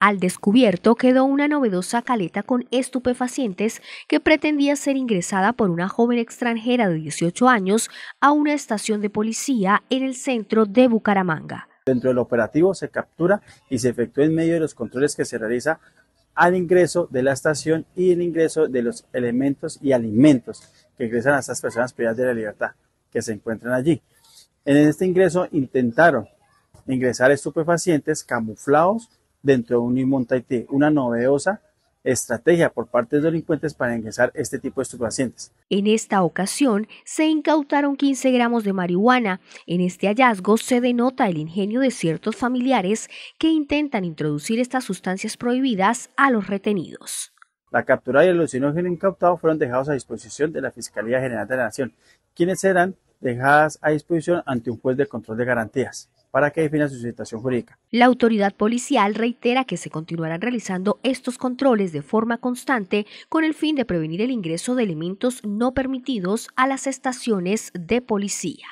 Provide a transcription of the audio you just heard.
Al descubierto quedó una novedosa caleta con estupefacientes que pretendía ser ingresada por una joven extranjera de 18 años a una estación de policía en el centro de Bucaramanga. Dentro del operativo se captura y se efectúa en medio de los controles que se realiza al ingreso de la estación y el ingreso de los elementos y alimentos que ingresan a estas personas privadas de la libertad que se encuentran allí. En este ingreso intentaron ingresar estupefacientes camuflados dentro de un Inmontaité, una novedosa estrategia por parte de los delincuentes para ingresar este tipo de estupefacientes. En esta ocasión se incautaron 15 gramos de marihuana. En este hallazgo se denota el ingenio de ciertos familiares que intentan introducir estas sustancias prohibidas a los retenidos. La captura y el alucinógeno incautado fueron dejados a disposición de la Fiscalía General de la Nación, quienes serán dejadas a disposición ante un juez de control de garantías para que defina su situación jurídica. La autoridad policial reitera que se continuarán realizando estos controles de forma constante con el fin de prevenir el ingreso de elementos no permitidos a las estaciones de policía.